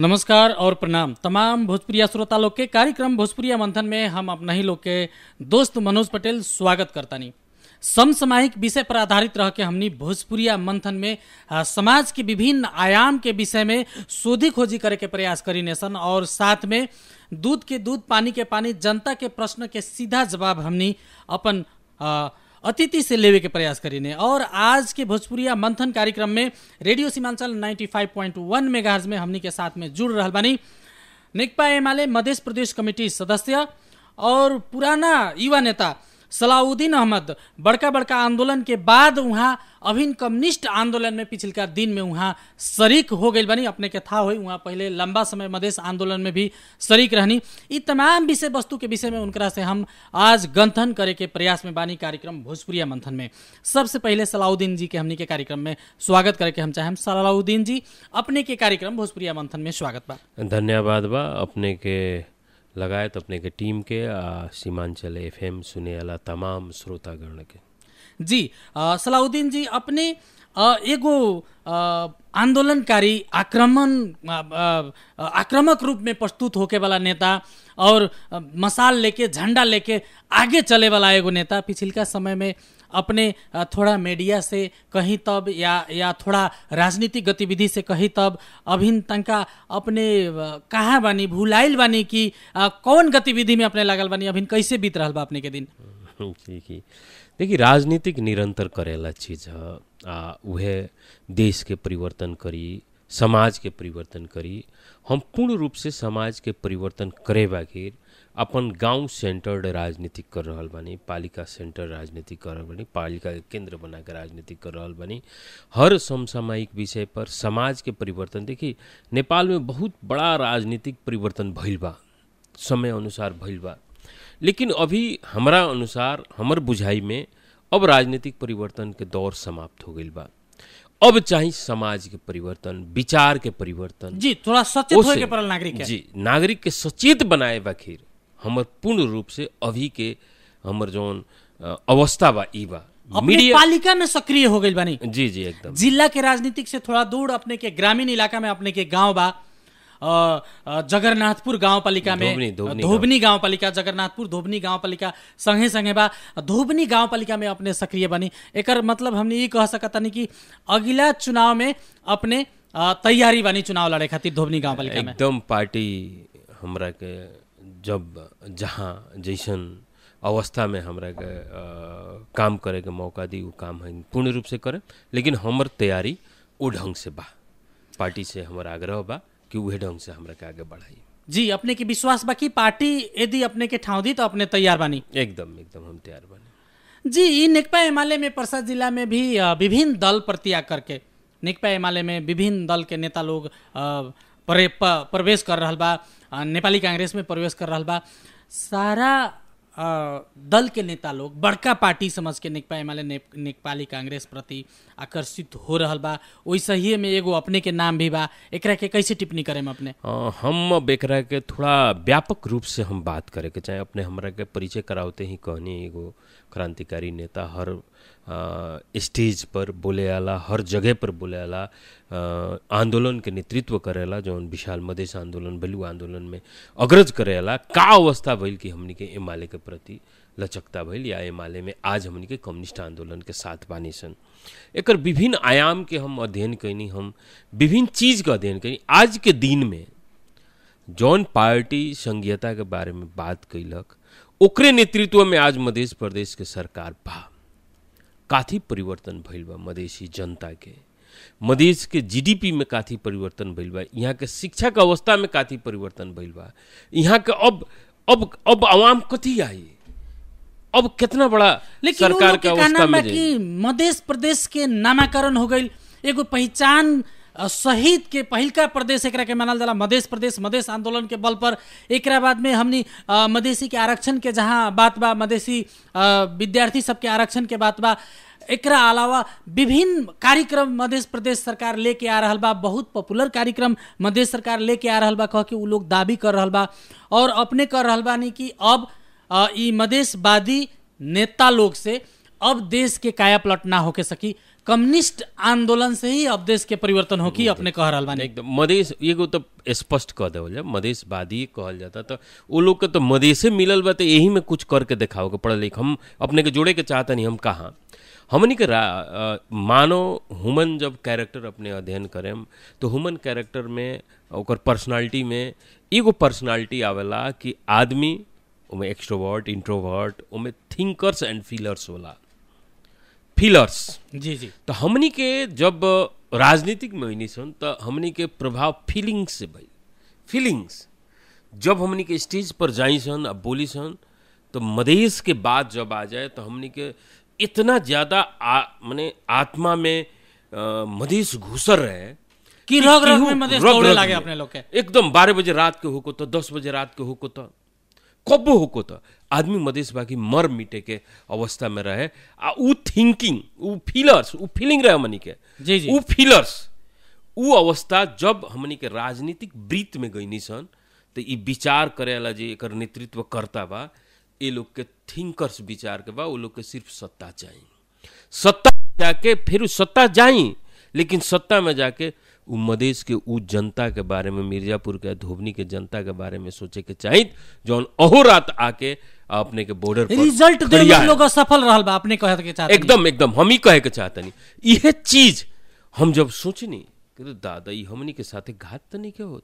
नमस्कार और प्रणाम तमाम भोजपुरिया श्रोता लोग के कार्यक्रम भोजपुरिया मंथन में हम अपने ही लोग के दोस्त मनोज पटेल स्वागत करतानी समसामयिक विषय पर आधारित रह के हमने भोजपुरिया मंथन में समाज के विभिन्न आयाम के विषय में शोधी खोजी करे के प्रयास करी नेशन और साथ में दूध के दूध पानी के पानी जनता के प्रश्न के सीधा जवाब हमने अपन आ, अतिथि से लेवे के प्रयास करिने और आज के भोजपुरिया मंथन कार्यक्रम में रेडियो सीमांचल 95.1 मेगाज में हमनी के साथ में जुड़ रहा बानी नेकपा एमाले मध्य प्रदेश कमिटी सदस्य और पुराना युवा नेता सलाउद्दीन अहमद बड़का बड़का आंदोलन के बाद वहाँ अभिन कम्युनिस्ट आंदोलन में पिछलका दिन में वहाँ शरीक हो गई बनी अपने के था हुई वहाँ पहले लंबा समय मधेश आंदोलन में भी शरीक रहनी ये तमाम विषय वस्तु के विषय में उनका से हम आज गंथन करे के प्रयास में बानी कार्यक्रम भोजपुरिया मंथन में सबसे पहले सलाउद्दीन जी के हमने के कार्यक्रम में स्वागत करके हम चाहे सलाउद्दीन जी अपने के कार्यक्रम भोजपुरिया मंथन में स्वागत बा धन्यवाद बा अपने के तो अपने के टीम के सीमांचल एम सुने वाला तमाम श्रोतागण के जी सलाउद्दीन जी अपने एगो आंदोलनकारी आक्रमण आक्रामक रूप में प्रस्तुत होके वाला नेता और मसाल लेके झंडा लेके आगे चले वाला एगो नेता का समय में अपने थोड़ा मीडिया से कहीं तब या या थोड़ा राजनीतिक गतिविधि से कहीं तब अभिन तनका अपने कहाँ बानी भूलाइल बानी कि कौन गतिविधि में अपने लागल बानी अभिन कैसे बीत रहा बा अपने के दिन देखिए देखिए राजनीतिक निरंतर करेला चीज है वह देश के परिवर्तन करी समाज के परिवर्तन करी हम पूर्ण रूप से समाज के परिवर्तन करे बाखिर अपन गाँव सेन्टर्ड राजनीति कर रहा बानी पालिका सेन्टर राजनीति कर रहा बानी पालिका केन्द्र के राजनीति कर रहा बानी हर समसामयिक विषय पर समाज के परिवर्तन देखी नेपाल में बहुत बड़ा राजनीतिक परिवर्तन भैल बा समय अनुसार भैल बा लेकिन अभी हमारा अनुसार हमर बुझाई में अब राजनीतिक परिवर्तन के दौर समाप्त हो गई बा अब चाहे समाज के परिवर्तन विचार के परिवर्तन जी थोड़ा सचेत के नागरिक जी नागरिक के सचेत बनाए बाखिर हमर पूर्ण रूप से अभी के हमर जौन अवस्था बा ई बा अपने पालिका में सक्रिय हो गई बानी जी जी एकदम जिला के राजनीतिक से थोड़ा दूर अपने के ग्रामीण इलाका में अपने के गांव बा जगरनाथपुर गांव पालिका में धोबनी गांव पालिका जगरनाथपुर धोबनी गांव पालिका संगे संगे बा धोबनी गांव पालिका में अपने सक्रिय बनी एक मतलब हमने ये कह सकता नहीं कि अगला चुनाव में अपने तैयारी बनी चुनाव लड़े खातिर धोबनी गांव पालिका एकदम पार्टी हमरा के जब जहाँ जैसन अवस्था में हमरा के आ, काम करे के मौका दी वो काम हम पूर्ण रूप से करें लेकिन हमर तैयारी वो ढंग से बा पार्टी से हमारा आग्रह बा कि वह ढंग से हमरा के आगे बढ़ाई जी अपने के विश्वास बा कि पार्टी यदि अपने के ठाव दी तो अपने तैयार बनी एकदम एकदम हम तैयार बानी जी नेकपा एमाले में प्रसाद जिला में भी विभिन्न दल प्रत्याग करके नेकपा एमाले में विभिन्न दल के नेता लोग आ, परे प्रवेश कर रहल बा नेपाली कांग्रेस में प्रवेश कर रहल बा सारा दल के नेता लोग बड़का पार्टी समझ के नेकपा एमाले नेपाली कांग्रेस प्रति आकर्षित हो रहल बा वैसे ही में एगो अपने के नाम भी बा एकरा के कैसे टिप्पणी करें अपने हम एकरा के थोड़ा व्यापक रूप से हम बात करे के चाहे अपने हमरा के परिचय करावते ही कहनी एगो क्रांतिकारी नेता हर स्टेज पर बोले आला हर जगह पर बोले आला आंदोलन के नेतृत्व करेला जौन विशाल मधेश आंदोलन भलू आंदोलन में अग्रज करेला का अवस्था भल कि हमने के एमाले के प्रति लचकता भल या एमाले में आज हमने के कम्युनिस्ट आंदोलन के साथ बानी सन एक विभिन्न आयाम के हम अध्ययन कनी हम विभिन्न चीज के अध्ययन कनी आज के दिन में जौन पार्टी संघीयता के बारे में बात कैलक ओकरे नेतृत्व में आज मधेश प्रदेश के सरकार बा काथी परिवर्तन भइल बा मधेसी जनता के मधेश के जीडीपी में काथी परिवर्तन भइल बा यहाँ के शिक्षा के अवस्था में काथी परिवर्तन भइल बा यहाँ के अब अब अब आवाम कथी आई अब कितना बड़ा लेकिन सरकार के अवस्था में मध्य प्रदेश के नामकरण हो गई एगो पहचान शहीद के पहलका प्रदेश एक के मानल जला मधेश प्रदेश मधेश आंदोलन के बल पर एक बाद में हमने मधेशी के आरक्षण के जहाँ बात बा मधेशी विद्यार्थी सबके आरक्षण के बात बा एकरा अलावा विभिन्न कार्यक्रम मध्य प्रदेश सरकार लेके आ रहा बा बहुत पॉपुलर कार्यक्रम मध्य सरकार लेके आ रहा बा कह के उ लोग दावी कर रहा बा और अपने कर रहा बानी कि अब ई मधेशवादी नेता लोग से अब देश के काया पलट ना होके सकी कम्युनिस्ट आंदोलन से ही अब देश के परिवर्तन हो कि अपने कह रहा बने एकदम मधेश एगो तो स्पष्ट कह देवल मधेशवादी कहल जाता तो वो लोग के तो मधेशे मिलल बा तो यही में कुछ करके दिखाओ के पढ़ल लिख हम अपने के जोड़े के चाहते नहीं हम कहाँ हमनी के मानो ह्यूमन जब कैरेक्टर अपने अध्ययन करें तो ह्यूमन कैरेक्टर में और पर्सनालिटी में एगो पर्सनालिटी आवेला कि आदमी उमें एक्सट्रोवर्ट इंट्रोवर्ट उमें थिंकर्स एंड फीलर्स होला फिलर्स जी जी तो हमनी के जब राजनीतिक में वही तो हमनी के प्रभाव फीलिंग्स से भाई फीलिंग्स जब हमनी के स्टेज पर जाई सन अब बोली सन तो मदेश के बाद जब आ जाए तो हमनी के इतना ज़्यादा मैंने आत्मा में मदेश घुसर रहे कि रग रग में मदेश रग, रग, रग, रग, एकदम बारह बजे रात के हो को तो दस बजे रात के हो को तो કબો आदमी આદમી बाकी मर मिटे के अवस्था में रहे आ ऊ थिंकिंग ऊ फीलर्स ऊ फीलिंग रहे हमनी के जी जी ऊ फीलर्स ऊ अवस्था जब हमनी के राजनीतिक वृत्त में गईनी सन तो ये विचार करेला जे एक नेतृत्व करता बा ये लोग के थिंकर्स विचार के बा लोग के सिर्फ सत्ता चाहिए सत्ता जाके फिर सत्ता जाई लेकिन सत्ता में जाके उ मदेश के उ जनता के बारे में मिर्जापुर के धोबनी के जनता के बारे में सोचे के चाहिए जौन अहोरात आके अपने के बॉर्डर पर रिजल्ट दे लोग सफल रहल बा अपने कहे के चाहत एकदम एकदम हम ही कहे के चाहत नहीं यह चीज हम जब सोचनी कि तो दादा ई हमनी के साथे घात त नहीं के होत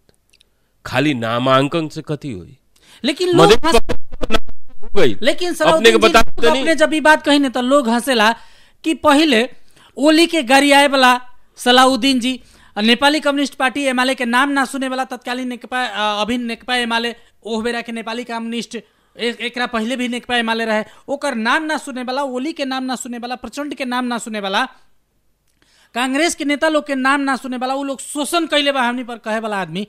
खाली नामांकन से कथी होई लेकिन लोग लेकिन सर अपने के बता तो अपने जब ये बात कही ना तो लोग हंसेला कि पहले ओली के गरियाए वाला सलाउद्दीन जी नेपाली कम्युनिस्ट पार्टी एमाले के नाम ना सुने वाला तत्कालीन नेकपा अभिन नेकपा एमाले ओह बेरा के नेपाली कम्युनिस्ट एक पहले भी नेकपा एमाले रहे ओकर नाम ना सुने वाला ओली के नाम ना सुने वाला प्रचंड के नाम ना सुने वाला कांग्रेस के नेता लोग के नाम ना सुने वाला वो लोग शोषण कैले बा हमनी पर कहे वाला आदमी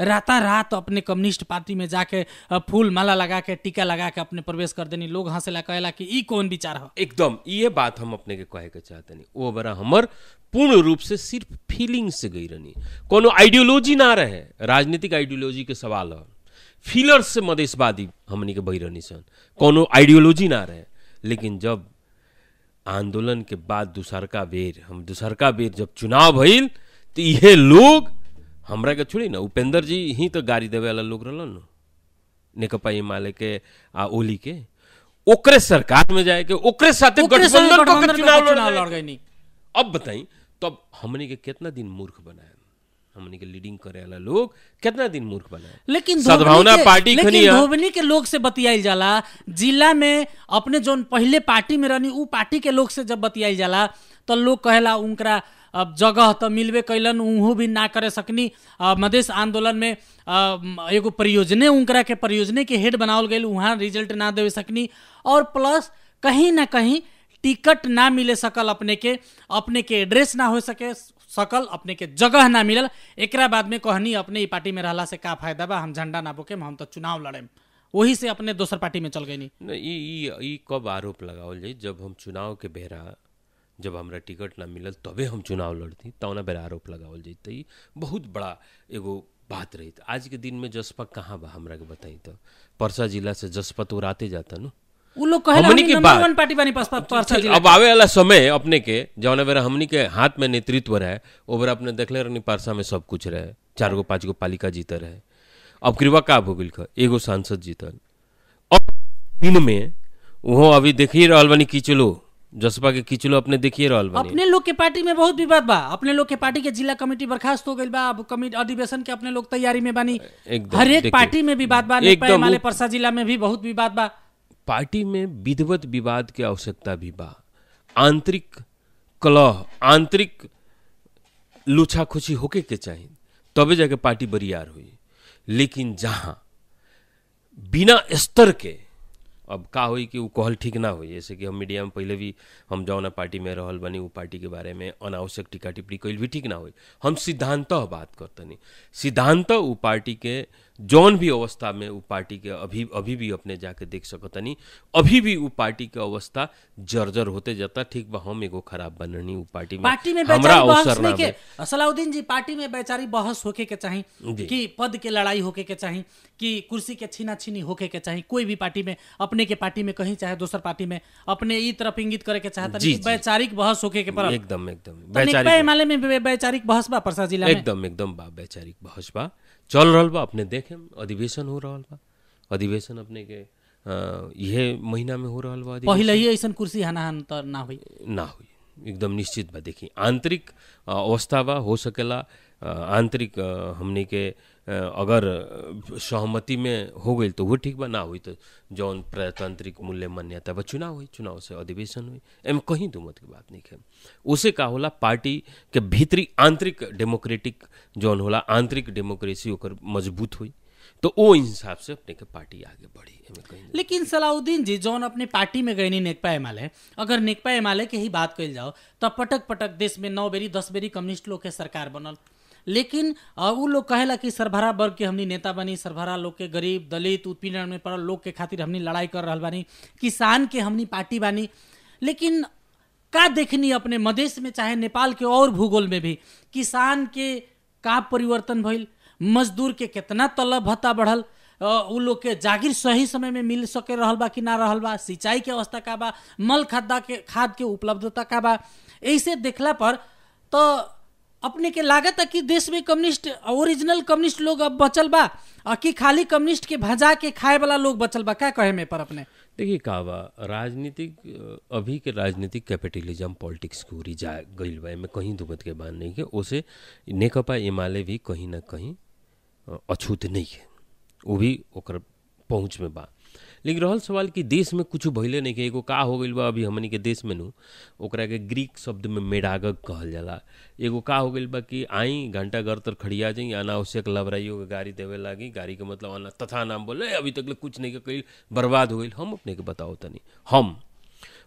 रातारात अपने कम्युनिस्ट पार्टी में जाके फूल माला लगा के टीका लगा के अपने प्रवेश कर देनी लोग ला कहला कि ई कौन विचार हो एकदम ये बात हम अपने के कहे के चाहते नहीं वो बड़ा हमर पूर्ण रूप से सिर्फ फीलिंग से गई रहनी कोनो आइडियोलॉजी ना रहे राजनीतिक आइडियोलॉजी के सवाल है फीलर से मदेशवादी हमने के बही रहनी सन कोनो आइडियोलॉजी ना रहे लेकिन जब आंदोलन के बाद दूसरका बेर हम दूसरका बेर जब चुनाव भइल तो ये लोग हमरा के छोड़ी ना उपेंद्र जी ही तो गाड़ी देवे वाला लोग रहलन नेकपा माले के आ ओली के ओकरे सरकार में जाए के ओकरे साथे गठबंधन को चुनाव लड़ गई अब बताई तब हमने के कितना दिन मूर्ख बनाए हमने के लीडिंग करे वाला लोग कितना दिन मूर्ख बनाए लेकिन सद्भावना पार्टी खनी लेकिन धोबनी के लोग से बतियाई जाला जिला में अपने जोन पहले पार्टी में रहनी उ पार्टी के लोग से जब बतियाई जाला तो लोग कहला उनकरा अब जगह तो मिलबे कैलन उहू भी ना करे सकनी मधेश आंदोलन में एगो परियोजने उनकरा के परियोजने के हेड बनावल गई वहाँ रिजल्ट ना दे सकनी और प्लस कहीं ना कहीं टिकट ना मिले सकल अपने के अपने के एड्रेस ना हो सके सकल अपने के जगह ना मिलल एक बाद में कहनी अपने ही पार्टी में रहला से का फायदा बा हम झंडा ना बोकेम हम तो चुनाव लड़ेम वही से अपने दोसर पार्टी में चल गई नहीं कब आरोप लगाओ जब हम चुनाव के बेरा जब हमारा टिकट ना मिलल तबे हम चुनाव लड़ती तौना बेर आरोप लगावल जैते बहुत बड़ा एगो बात रही था आज के दिन में जसपा कहाँ बा हमरा के बताई तो परसा जिला से जसपा तो राते जाता नु उ लोग कहले के नंबर पार्टी बानी परसा परसा जिला अब आवे वाला समय अपने के जौन बेरा हमनी के हाथ में नेतृत्व रहे ओबरा अपने देखले रहनी परसा में सब कुछ रहे चार गो पांच गो पालिका जीतल रहे अब कृपा का हो गई एगो सांसद जीतल अब दिन में वो अभी देख ही रहा बनी कि चलो जसपा के किचलो अपने देखिए रहल बा अपने लोग के पार्टी में बहुत विवाद बा अपने लोग के पार्टी के जिला कमेटी बर्खास्त हो गइल बा अब कमेटी अधिवेशन के अपने लोग तैयारी में बानी हर एक पार्टी में विवाद बा हिमालय परसा जिला में भी बहुत विवाद बा पार्टी में विधिवत विवाद के आवश्यकता भी बा आंतरिक कलह आंतरिक लुछा खुछी होके के चाहिए तबे जाके पार्टी बरियार हुई लेकिन जहां बिना स्तर के अब का हो कि कहल ठीक ना हो जैसे कि हम मीडिया में पहले भी हम जौना पार्टी में रहल बनी उ पार्टी के बारे में अनावश्यक टीका टिप्पणी कल भी ठीक ना हो हम सिद्धांत बात करतनी सिद्धांत उ पार्टी के जौन भी अवस्था में वो पार्टी के अभी अभी भी अपने जाके देख सकतनी अभी भी वो पार्टी के अवस्था जर्जर होते जाता ठीक बा हम एगो खराब बननी वो पार्टी में पार्टी में हमरा अवसर ना के सलाउद्दीन जी पार्टी में बेचारी बहस होके के चाहि कि पद के लड़ाई होके के चाहि कि कुर्सी के छीना छीनी होके के चाहि कोई भी पार्टी में अपने के पार्टी में कहीं चाहे दूसर पार्टी में अपने ई तरफ इंगित करे के चाहता जी, वैचारिक बहस होके के पर एकदम एकदम वैचारिक में वैचारिक बहस बा प्रसाद जिला में एकदम एकदम बा वैचारिक बहस बा चल रहल बा अपने देख देखें अधिवेशन हो रहा बा अधिवेशन अपने के यह महीना में हो रहा बा पहले ही ऐसा कुर्सी हनाहन तो ना हुई ना हुई एकदम निश्चित बा देखी आंतरिक अवस्था बा हो सकेला आंतरिक हमने के अगर सहमति में हो गई तो वो ठीक बा ना हुई तो जौन प्रजातांत्रिक मूल्य मान्यता व चुनाव हुई चुनाव से अधिवेशन हुई एम कहीं दो तो मत की बात नहीं है उसे का होला पार्टी के भीतरी आंतरिक डेमोक्रेटिक जौन होला आंतरिक डेमोक्रेसी होकर मजबूत हुई तो वो हिसाब से अपने के पार्टी आगे बढ़ी तो। लेकिन सलाउद्दीन जी जौन अपने पार्टी में गए नेकपा एमाले अगर नेकपा एमाले के ही बात कल जाओ तो पटक पटक देश में नौ बेरी दस बेरी कम्युनिस्ट लोग के सरकार बनल लेकिन वो लोग कहेला कि सरभरा वर्ग के हमने नेता बनी सरभरा लोग के गरीब दलित उत्पीड़न में पड़ल लोग के खातिर हमने लड़ाई कर रहा बानी किसान के हमने पार्टी बानी लेकिन का देखनी अपने मधेश में चाहे नेपाल के और भूगोल में भी किसान के का परिवर्तन भइल मजदूर के कितना तलब भत्ता बढ़ल उ लोग के जागीर सही समय में मिल सके रहल बा कि ना रहल बा सिंचाई के अवस्था का बा मल खादा के खाद के उपलब्धता का बा ऐसे देखला पर तो अपने के लागत कि देश में कम्युनिस्ट ओरिजिनल कम्युनिस्ट लोग अब बचल बा कि खाली कम्युनिस्ट के भजा के खाए वाला लोग बचल बा क्या कहे में पर अपने देखिए कहा बा राजनीतिक अभी के राजनीतिक कैपिटलिज्म पॉलिटिक्स की ओरी जा गई बा में कहीं दुबत के बात नहीं है उसे नेकपा एमाले भी कहीं ना कहीं अछूत नहीं है वो भी पहुँच में बा लेकिन रहल सवाल कि देश में कुछ भैले नहीं कि एगो का हो गई बा अभी हमनी के देश में नू ओकरा के ग्रीक शब्द में मेडागक कहल जाला एगो का हो गई बा कि आई घंटा घर तर खड़िया जाई अनावश्यक लबराइयों के गाड़ी देवे लागी गाड़ी के मतलब अना तथा नाम बोले अभी तक कुछ नहीं कही बर्बाद हो गई हम अपने के बताओ तनी हम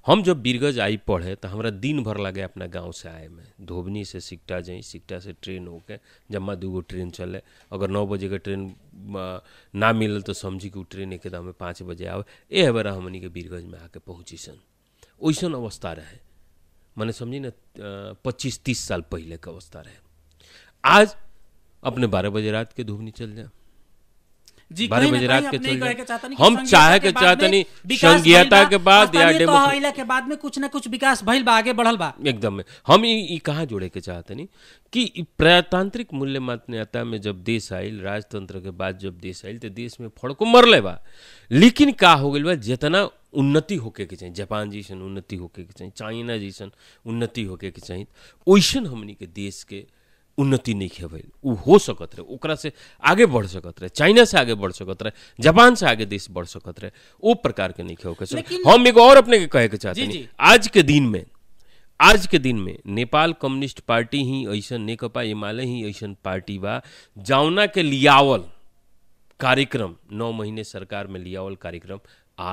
हम जब बीरगज आई पढ़े तो हमारा दिन भर लगे अपना गांव से आए में धोबनी से सिकटा जाई सिकटा से ट्रेन होके जम्मा दूगो ट्रेन चले अगर नौ बजे के ट्रेन ना मिलल तो समझी कि उ ट्रेन एक में पाँच बजे आवे ए बेरा हमनी के बीरगंज में आके पहुँची सन वैसन अवस्था रहे मैंने समझी ना पच्चीस तीस साल पहले का अवस्था रहे आज अपने बारह बजे रात के धूप चल जाए भारत गुजरात के चल हम चाहे के चाहते नहीं संघीयता के बाद या डेमोक्रेसी तो के बाद में कुछ ना कुछ विकास भइल बा आगे बढ़ल बा एकदम हम ई कहाँ जोड़े के चाहते नहीं कि प्रजातांत्रिक मूल्य मान्यता में जब देश आयल राजतंत्र के बाद जब देश आयल तो देश में फड़को मरले बा लेकिन का हो गई बा जितना उन्नति होके के चाहिए जापान जैसन उन्नति होके के चाहिए चाइना जैसन उन्नति होके के चाहिए वैसन हमनी के देश के उन्नति नहीं खेब उ हो सकत रहे ओकरा से आगे बढ़ सकत रहे चाइना से आगे बढ़ सकत रहे जापान से आगे देश बढ़ सकत रहे वो प्रकार के नहीं होकर हम एगो और अपने के कहे के चाहते हैं आज के दिन में आज के दिन में नेपाल कम्युनिस्ट पार्टी ही ऐसा नेकपा एमाले ही ऐसा पार्टी बा जावना के लियावल कार्यक्रम नौ महीने सरकार में लियावल कार्यक्रम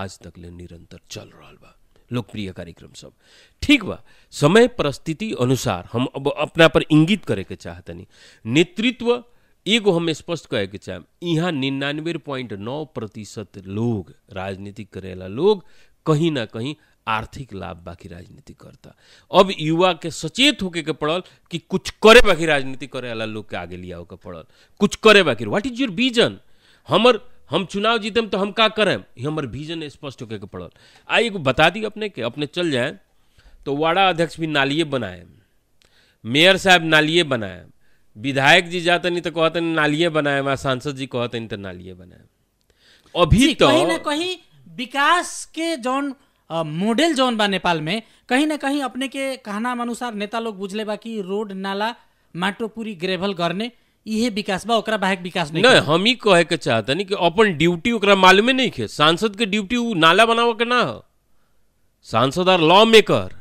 आज तक ले निरंतर चल रहा बा लोकप्रिय कार्यक्रम सब ठीक बा समय परिस्थिति अनुसार हम अब अपना पर इंगित करे के चाहतनी नेतृत्व एगो हम स्पष्ट कहे के चाहब यहाँ निन्यानवे पॉइंट नौ प्रतिशत लोग राजनीति करेला लोग कहीं ना कहीं आर्थिक लाभ बाकी राजनीति करता अब युवा के सचेत होके के पड़ल कि कुछ करे बाकी राजनीति करे वाला लोग के आगे लिया होके पड़ल कुछ करे बाकी व्हाट इज योर विजन हमर हम चुनाव जीतेम तो हम का करें ये हमारे विजन स्पष्ट होकर पड़ल आ एगो बता दी अपने के अपने चल जाए तो वाड़ा अध्यक्ष भी नालिए बनाए मेयर साहब नालिए बनाए विधायक जी जाते नहीं तो कहतनी नालिए बनाए वहाँ सांसद जी कहते नहीं तो नालिए बनाए अभी तो कहीं ना कहीं विकास के जौन मॉडल जौन बा नेपाल में कहीं ना कहीं अपने के कहना अनुसार नेता लोग बुझले बा कि रोड नाला माटोपुरी ग्रेवल करने इहे विकास बा ओकरा बाहक विकास नहीं नहीं हम ही कहे के नहीं कि अपन ड्यूटी ओकरा मालूम नहीं है सांसद के ड्यूटी नाला बनाव के ना सांसद और लॉ मेकर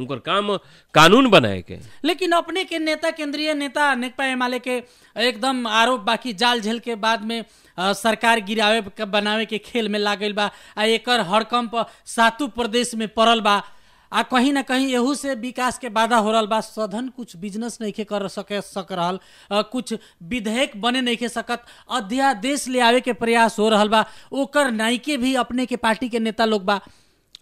उनकर काम कानून बनाए के लेकिन अपने के नेता केंद्रीय नेता नेकपा एमाले के एकदम आरोप बाकी जाल झेल के बाद में आ, सरकार गिरावे बनावे के खेल में लागल बा आ एक हड़कंप सातु प्रदेश में पड़ल बा आ कहीं ना कहीं यहू से विकास के बाधा हो रहा बा सदन कुछ बिजनेस नहीं के कर सके सक रहा कुछ विधेयक बने नहीं के सकत अध्यादेश ले आवे के प्रयास हो रहा बा ओकर नायके भी अपने के पार्टी के नेता लोग बा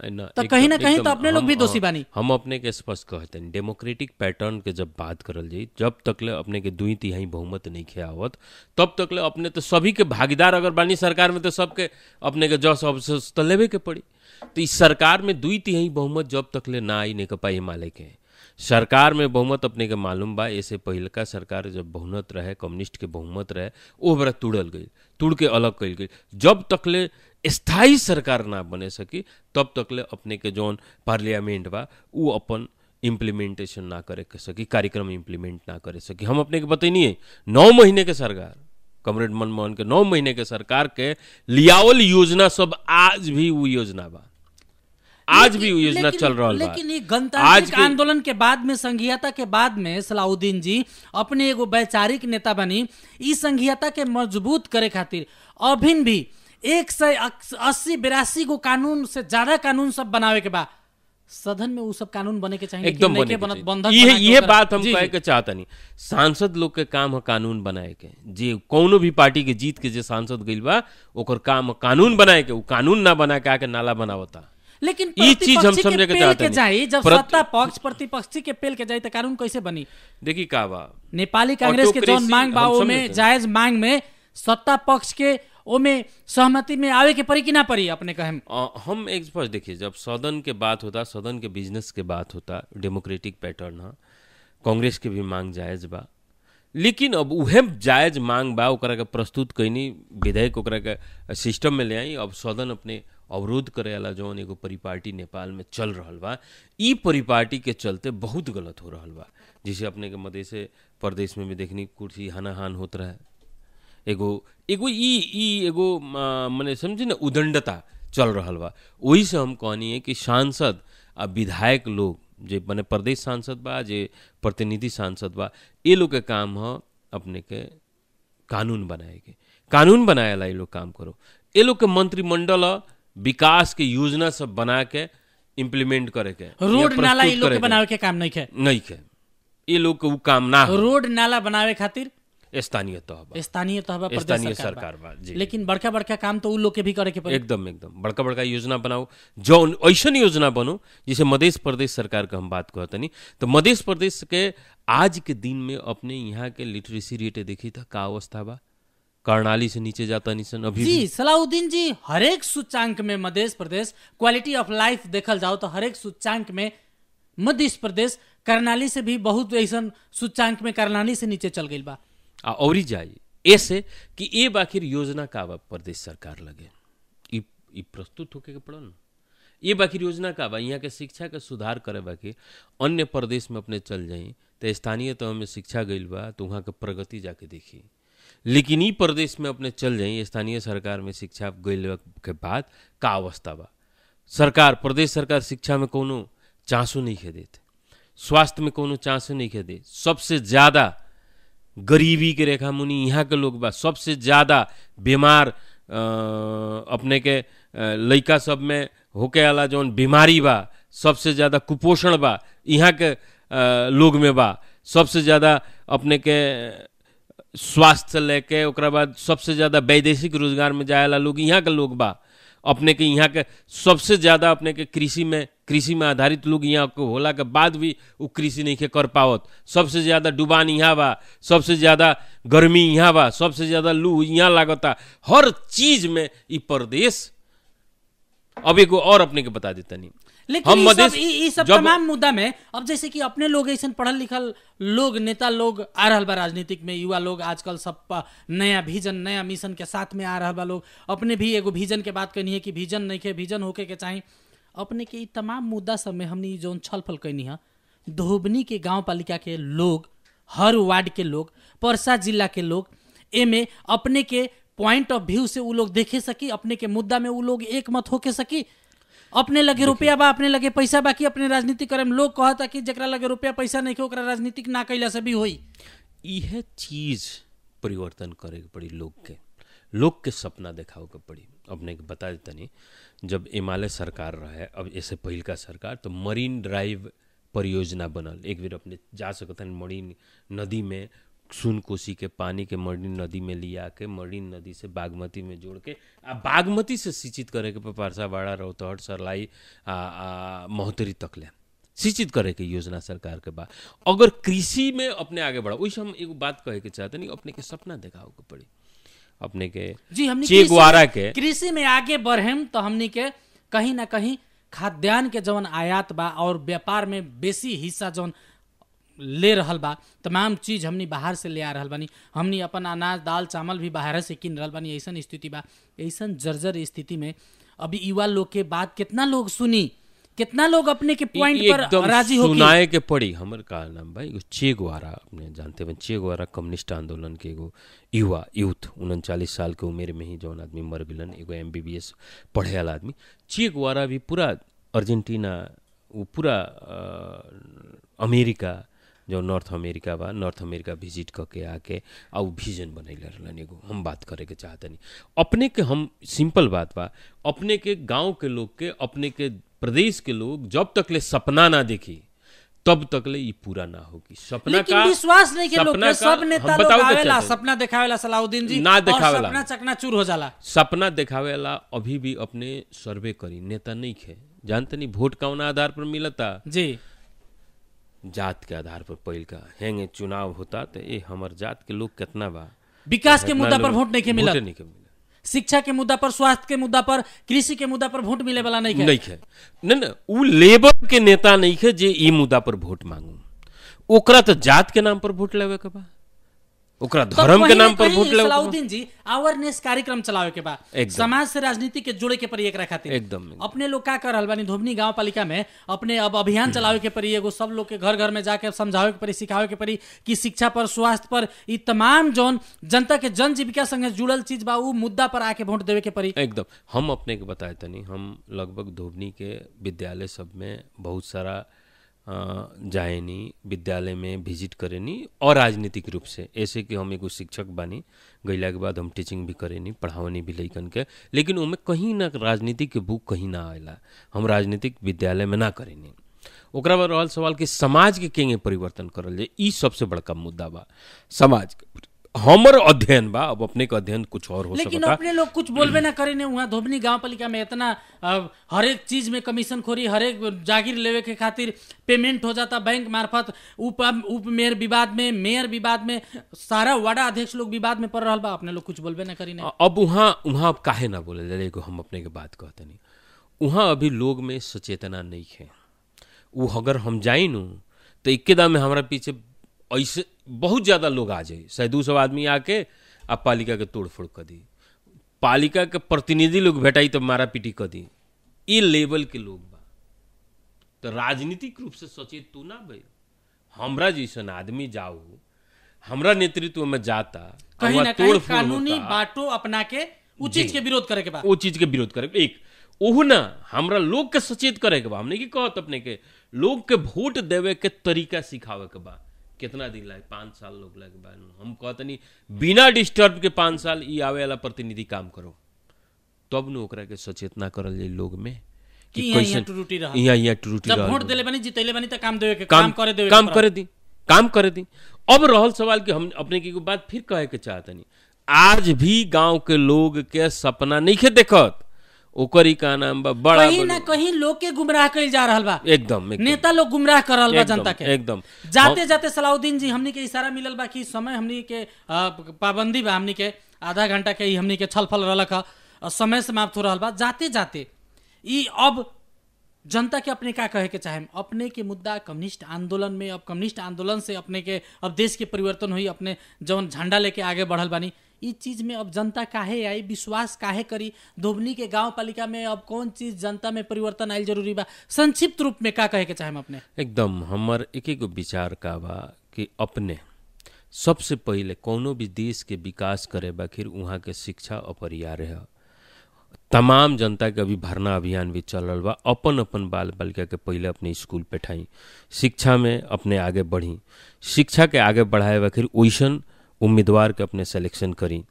तो कहीं ना कहीं तो अपने लोग भी दोषी बानी हम अपने के स्पष्ट कहते हैं डेमोक्रेटिक पैटर्न के जब बात करल जब तक ले अपने के दुई तिहाई बहुमत नहीं खे आवत तब तक ले अपने तो सभी के भागीदार अगर बानी सरकार में तो सबके अपने के जस अवसर तो लेवे के पड़ी तो इस सरकार में दुई तिहाई बहुमत जब तक ले ना आई नेकपा हिमालय के सरकार में बहुमत अपने के मालूम बा ऐसे पहल का सरकार जब बहुमत रहे कम्युनिस्ट के बहुमत रहे वो बड़ा तुड़ल गई तुड़ के अलग कल गई जब तक ले स्थायी सरकार ना बने सकी तब तक ले अपने के जोन पार्लियामेंट बा वो अपन इम्प्लीमेंटेशन ना करे कर सकी कार्यक्रम इम्प्लीमेंट ना करे सकी हम अपने के बतैनिए नौ महीने के सरकार कमरेड मनमोहन के नौ महीने के सरकार के लियावल योजना सब आज भी वो योजना बा आज भी योजना चल रहा है लेकिन ये गणतांत्रिक आंदोलन के बाद में संघीयता के बाद में सलाउद्दीन जी अपने एगो वैचारिक नेता बनी इस संघीयता के मजबूत करे खातिर अभिन भी एक सौ अस्सी बिरासी को कानून से ज्यादा कानून सब बनावे के बाद सदन में वो सब कानून बने के चाहिए एकदम बने के ये ये बात हम कहे के चाहता नहीं सांसद लोग के काम है कानून बनाए के जे कोनो भी पार्टी के जीत के जे सांसद गई बा ओकर काम कानून बनाए के वो कानून ना बना के आके नाला बनावता लेकिन चीज हम के पेल के जब सत्ता पक्ष प्रतिपक्षी के पेल के जाए तो कानून कैसे बनी देखिए का बा नेपाली कांग्रेस के जौन मांग बा ओमे जायज मांग में सत्ता पक्ष के ओमे सहमति में आवे के पड़ी कि ना परी अपने कहे हम एक स्पष्ट देखिए जब सदन के बात होता सदन के बिजनेस के बात होता डेमोक्रेटिक पैटर्न है कांग्रेस के भी मांग जायज बा लेकिन अब उहे जायज मांग बा ओकरा के प्रस्तुत कैनी विधेयक ओकरा के सिस्टम में ले आई अब सदन अपने अवरोध वाला जौन एगो परिपाटी नेपाल में चल रहा बा ई परिपाटी के चलते बहुत गलत हो रहा बा जिसे अपने के मदे से प्रदेश में भी देखनी कुर्सी हनाहान होत रहे एगो एगो ई ई एगो मैंने समझी ना उदंडता चल रहा बा वही से हम कहनी है कि सांसद आ विधायक लोग जे मैंने प्रदेश सांसद बा जे प्रतिनिधि सांसद बा ये लोग के काम हो अपने के कानून बनाए के कानून बनाए ला ये लोग काम करो ये लोग के मंत्रिमंडल विकास के योजना सब बना के इम्प्लीमेंट करे के रोड नाला ये लोग के बनावे के काम नहीं के नहीं के ये लोग के वो काम ना रोड नाला बनावे खातिर स्थानीय तह स्थानीय तह स्थानीय सरकार बा लेकिन बड़का बड़का काम तो उ लोग के भी करे के पड़े एकदम एकदम बड़का बड़का योजना बनाओ जो ऐसा योजना बनो जिसे मध्य प्रदेश सरकार के हम बात कहतनी तो मध्य प्रदेश के आज के दिन में अपने यहाँ के लिटरेसी रेट देखी था का अवस्था बा कर्णाली से नीचे जाता निशन अभी जी सलाउद्दीन जी हरेक सूचांक में Madhya Pradesh quality of life देखल जाओ तो हरेक सूचांक में मध्य प्रदेश कर्णाली से भी बहुत ऐसा सूचांक में कर्णाली से नीचे चल गई बा आ और जाए ऐसे कि ये बाखिर योजना का बा प्रदेश सरकार लगे इ प्रस्तुत होके पड़ल ना ये बाखिर योजना का बा यहाँ के शिक्षा के सुधार करे बाखिर अन्य प्रदेश में अपने चल जाई तो स्थानीय तह तो में शिक्षा गई बा तो वहाँ के प्रगति जाके देखी लेकिन ई प्रदेश में अपने चल जाई स्थानीय सरकार में शिक्षा गई के बाद का अवस्था बा सरकार प्रदेश सरकार शिक्षा में कोनो चांसो नहीं खे देते स्वास्थ्य में कोनो चांसो नहीं खे दे सबसे ज़्यादा गरीबी के रेखा मुनि यहाँ के लोग बा सबसे ज़्यादा बीमार अपने के लड़का सब में होके वाला जौन बीमारी बा सबसे ज़्यादा कुपोषण बा यहाँ के लोग में बा सबसे ज़्यादा अपने के स्वास्थ्य लेके ओकरा बाद सबसे ज़्यादा वैदेशिक रोजगार में जाए वाला लोग यहाँ के लोग बा अपने के यहाँ के सबसे ज़्यादा अपने के कृषि में कृषि में आधारित लोग यहाँ को होला के बाद भी वो कृषि नहीं के कर पावत सबसे ज़्यादा डुबान यहाँ बा सबसे ज़्यादा गर्मी यहाँ बा सबसे ज़्यादा लू यहाँ लागता हर चीज़ में ये प्रदेश अब को और अपने के बता देता नहीं लेकिन हम सब, ये सब जब... तमाम मुद्दा में अब जैसे कि अपने लोग ऐसे पढ़ल लिखल लोग नेता लोग आ रहा बा राजनीतिक में युवा लोग आजकल सब नया विजन नया मिशन के साथ में आ रहा बा लोग अपने भी एगो विजन के बात कहनी है कि विजन नहीं के विजन होके के चाहे अपने के तमाम मुद्दा सब में हमने जो छल फल कैनी है धोबनी के गाँव पालिका के लोग हर वार्ड के लोग परसा जिला के लोग एमे अपने के पॉइंट ऑफ व्यू से वो लोग देखे सकी अपने के मुद्दा में वो लोग एक मत होके सकी अपने लगे रुपया बा अपने लगे पैसा बा कि अपने राजनीति करे लोग कहता कि जरा लगे रुपया पैसा नहीं ओकरा राजनीतिक ना कैला से भी होई यह चीज परिवर्तन करे के पड़ी लोग के लोग के सपना देखाओ के पड़ी अपने के बता नहीं जब एमाले सरकार रहे अब ऐसे का सरकार तो मरीन ड्राइव परियोजना बनल एक बेर अपने जा सकते मरीन नदी में सुन कोसी के पानी के मरीन नदी में लिया के मरीन नदी से बागमती में जोड़ के आ बागमती से सिंचित करे के पारसावाड़ा रौतहट तो सरलाई आ, आ महोतरी तक ले सिंचित करे के योजना सरकार के बाद अगर कृषि में अपने आगे बढ़ा वही हम एगो बात कहे के चाहते नहीं अपने के सपना देखा के पड़ी अपने के जी हमने के कृषि में आगे बढ़ेम तो हमने के कहीं ना कहीं खाद्यान्न के जौन आयात बा और व्यापार में बेसी हिस्सा जवन ले रहल बा तमाम चीज़ हमनी बाहर से ले आ रहल बानी हमनी अपन अनाज दाल चावल भी बाहर से किन रहल बानी ऐसा स्थिति बा ऐसा जर्जर स्थिति में अभी युवा लोग के बात कितना लोग सुनी कितना लोग अपने के पॉइंट पर राजी हो सुनाए के पड़ी हमर का भाई चे गुआरा अपने जानते हैं चे गुआरा कम्युनिस्ट आंदोलन के एगो युवा यूथ उनचालीस साल के उम्र में ही जौन आदमी मर गलन एगो एम बी बी एस पढ़े वाला आदमी चे गुआरा भी पूरा अर्जेंटीना वो पूरा अमेरिका जो नॉर्थ अमेरिका बा नॉर्थ अमेरिका विजिट करके आके आउ विजन बनैले रहलन एगो हम बात करे के चाहतनी अपने के हम सिंपल बात बा अपने के गांव के लोग के अपने के प्रदेश के लोग जब तक ले सपना ना देखी तब तक ले पूरा ना होगी सपना का विश्वास नहीं के लोग सब नेता लोग आवेला सपना दिखावेला सलाउद्दीन जी ना दिखावेला सपना चूर हो जाला सपना दिखावेला अभी भी अपने सर्वे करी नेता नहीं खे जानते नहीं वोट कौन आधार पर मिलता जी जात के आधार पर पहल का हेंगे चुनाव होता तो ये हमार जात के लोग कितना बा विकास के मुद्दा पर वोट नहीं के मिला नहीं के मिला शिक्षा के मुद्दा पर स्वास्थ्य के मुद्दा पर कृषि के मुद्दा पर वोट मिले वाला नहीं है नहीं है न लेबर के नेता नहीं है जे ई मुद्दा पर वोट मांगू ओकरा तो जात के नाम पर वोट लेवे के बा ओकरा धर्म के नाम पर वोट लगे सलाउद्दीन जी अवेयरनेस कार्यक्रम चलावे के बा समाज से राजनीति के जोड़े के पर एक रखा खातिर एकदम अपने लोग का कर रहल धोबनी गांव पालिका में अपने अब अभियान हम्म। चलावे के परी एगो सब लोग के घर घर में जाके समझावे के पर सिखावे के पर कि शिक्षा पर स्वास्थ्य पर ई तमाम जौन जनता के जन जीविका संग जुड़ल चीज बा उ मुद्दा पर आके वोट देवे के पर एकदम हम अपने के बताए तनी हम लगभग धोबनी के विद्यालय सब में बहुत सारा जाएनी विद्यालय में विजिट करेनी और राजनीतिक रूप से ऐसे कि हम एगो शिक्षक बानी गैला के बाद हम टीचिंग भी करेनी पढ़ावनी भी लैकन के लेकिन उनमें कहीं ना राजनीति के बुक कहीं ना आएला हम राजनीतिक विद्यालय में ना करेनी ओकरा बाद रहल सवाल कि समाज के केंगे परिवर्तन करल जाए सबसे बड़का मुद्दा बा समाज के हमर अध्ययन बा अब अपने का अध्ययन कुछ और हो लेकिन अपने लोग कुछ बोलबे ना करे ने वहाँ धोबनी गांव पालिका में इतना हर एक चीज में कमीशन खोरी हर एक जागीर लेवे के खातिर पेमेंट हो जाता बैंक मार्फत उप उप मेयर विवाद में मेयर विवाद में सारा वाडा अध्यक्ष लोग विवाद में पड़ रहा बा अपने लोग कुछ बोलबे ना करी ने अब वहाँ वहाँ अब काहे ना बोले ले हम अपने के बात कहते नहीं वहाँ अभी लोग में सचेतना नहीं है वो अगर हम जाए नू तो इक्केदा में हमारा पीछे ऐसे बहुत ज़्यादा लोग आ जाए शायद दू सौ आदमी आके आ पालिका के तोड़ फोड़ कर दी पालिका के प्रतिनिधि लोग भेटाई तो मारा पीटी कर दी ये लेवल के लोग बा तो राजनीतिक रूप से सचेत तू तो ना भाई हमरा जैसा आदमी जाओ हमरा नेतृत्व में जाता कहीं ना कहीं कानूनी बाटो अपना के उस चीज के विरोध करे के बाद उस चीज के विरोध करे एक ओह ना हमरा लोग के सचेत करे के बाद हमने की कहत अपने के लोग के वोट देवे के तरीका सिखावे के बाद कितना दिन लगे पाँच साल लोग लगे बा हम नहीं बिना डिस्टर्ब के पाँच साल ये आवे वाला प्रतिनिधि काम करो तब तो ना के सचेतना करल जाए लोग में कि यहाँ यहाँ त्रुटि रहा वोट देले बनी बनी काम देवे के काम, करे देवे काम करे दी काम करे दी अब रहल सवाल कि हम अपने की बात फिर कहे के चाहतनी आज भी गांव के लोग के सपना नहीं के देखत ओकरी का नाम बा बड़ा कहीं ना कहीं लोग के गुमराह कर जा रहा बा एकदम, एक नेता लोग गुमराह कर रहा बा जनता के एकदम जाते जाते सलाउद्दीन जी हमनी के इशारा मिलल बा कि समय हमनी के पाबंदी बा हमनी के आधा घंटा के हमनी के छलफल रहलक समय समाप्त हो रहा बा जाते जाते ई अब जनता के अपने का कहे के चाहे अपने के मुद्दा कम्युनिस्ट आंदोलन में अब कम्युनिस्ट आंदोलन से अपने के अब देश के परिवर्तन हुई अपने जौन झंडा लेके आगे बढ़ल बानी इस चीज़ में अब जनता काहे आई विश्वास काहे करी धोबनी के गाँव पालिका में अब कौन चीज़ जनता में परिवर्तन आयल जरूरी बा संक्षिप्त रूप में का कहे के चाहे अपने एकदम हमार एक एक विचार का बा कि अपने सबसे पहले कोनो भी देश के विकास करे बाखिर वहाँ के शिक्षा अपरिहार्य है तमाम जनता के अभी भरना अभियान भी चल रहा बा अपन अपन बाल बालिका के पहले अपने स्कूल पेठाई शिक्षा में अपने आगे बढ़ी शिक्षा के आगे बढ़ाए बाखिर वैसन उम्मीदवार के अपने सिलेक्शन करी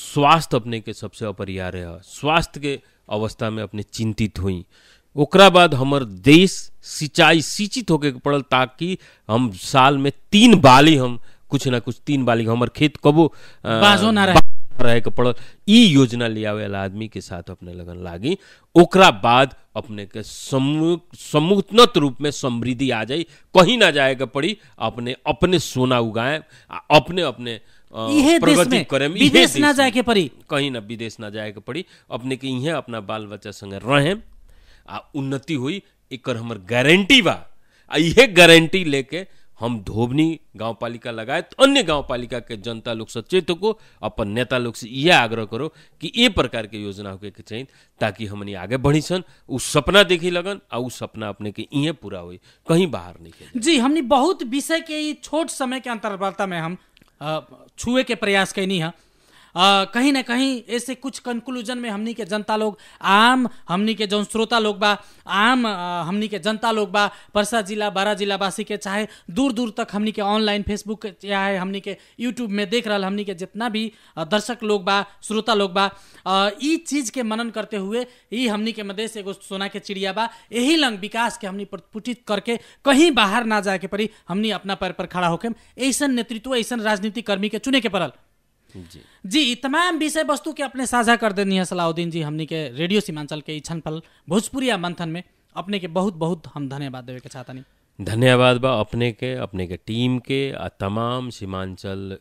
स्वास्थ्य अपने के सबसे अपरिहार्य है स्वास्थ्य के अवस्था में अपने चिंतित हुई ओकरा बाद हमर देश सिंचाई सिंचित होके पड़ल ताकि हम साल में तीन बाली हम कुछ ना कुछ तीन बाली हमर खेत कबो बाजो ना रहे रहे के पड़ल ई योजना लियावे वाला आदमी के साथ अपने लगन लागी ओकरा बाद अपने के समुन्नत रूप में समृद्धि आ जाए कहीं ना जाए के पड़ी अपने अपने सोना उगाए अपने अपने प्रगति करे विदेश ना जाए के पड़ी कहीं ना विदेश ना जाए के पड़ी अपने के इहे अपना बाल बच्चा संगे रहे आ उन्नति हुई एक हम गारंटी बा आ इहे गारंटी लेके हम धोबनी गाँव पालिका लगायत तो अन्य गाँव पालिका के जनता लोग सचेत को अपन नेता लोग से यह आग्रह करो कि ये प्रकार के योजना हो के ताकि हम आगे बढ़ी सन उ सपना देखी लगन आ उस सपना अपने के इहे पूरा हो कहीं बाहर नहीं जी हमने बहुत विषय के छोट समय के अंतर्वार्ता में हम छुए के प्रयास कैनी है कहीं ना कहीं ऐसे कुछ कंक्लूजन में हमनी के जनता लोग आम हमनी के जौन श्रोता लोग बा आम हमनी के जनता लोग बा परसा जिला बारा जिला वासी के चाहे दूर दूर तक हमनी के ऑनलाइन फेसबुक चाहे हमनी के यूट्यूब में देख रहा हमनी के जितना भी दर्शक लोग बा श्रोता लोग बा चीज के मनन करते हुए ई हमनी के से एगो सोना के चिड़िया बा यही लंग विकास के हमनी प्रपुटित करके कहीं बाहर ना जाए के पड़ी हमनी अपना पैर पर खड़ा होके ऐसा नेतृत्व ऐसा राजनीति कर्मी के चुने के पड़ल जी जी तमाम विषय वस्तु के अपने साझा कर देनी है सलाउद्दीन जी हमने के रेडियो सीमांचल के छनफल भोजपुरिया मंथन में अपने के बहुत बहुत हम धन्यवाद देवे के चाहतनी धन्यवाद बा अपने के अपने के टीम के आ तमाम सीमांचल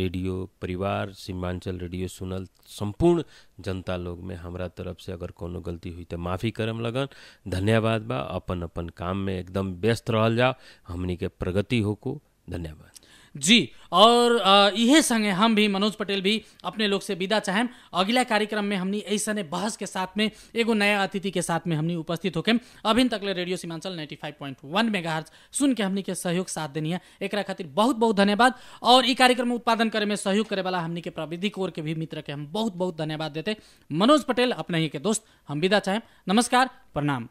रेडियो परिवार सीमांचल रेडियो सुनल संपूर्ण जनता लोग में हमरा तरफ से अगर कोनो गलती हुई तो माफ़ी करम लगन धन्यवाद बा अपन अपन काम में एकदम व्यस्त रह जाओ हमनी के प्रगति हो को धन्यवाद जी और इहे संगे हम भी मनोज पटेल भी अपने लोग से विदा चाहें अगला कार्यक्रम में हमने ऐसा ने बहस के साथ में एगो नया अतिथि के साथ में हमने उपस्थित होके अभी तक ले radio Seemanchal ninety five point one mega सुन के हमने के सहयोग साथ देनी है एक खातिर बहुत बहुत धन्यवाद और ये कार्यक्रम उत्पादन करे में सहयोग करे वाला हमने के प्रविधि कोर के भी मित्र के हम बहुत बहुत धन्यवाद देते मनोज पटेल अपने ही के दोस्त हम विदा चाहें नमस्कार प्रणाम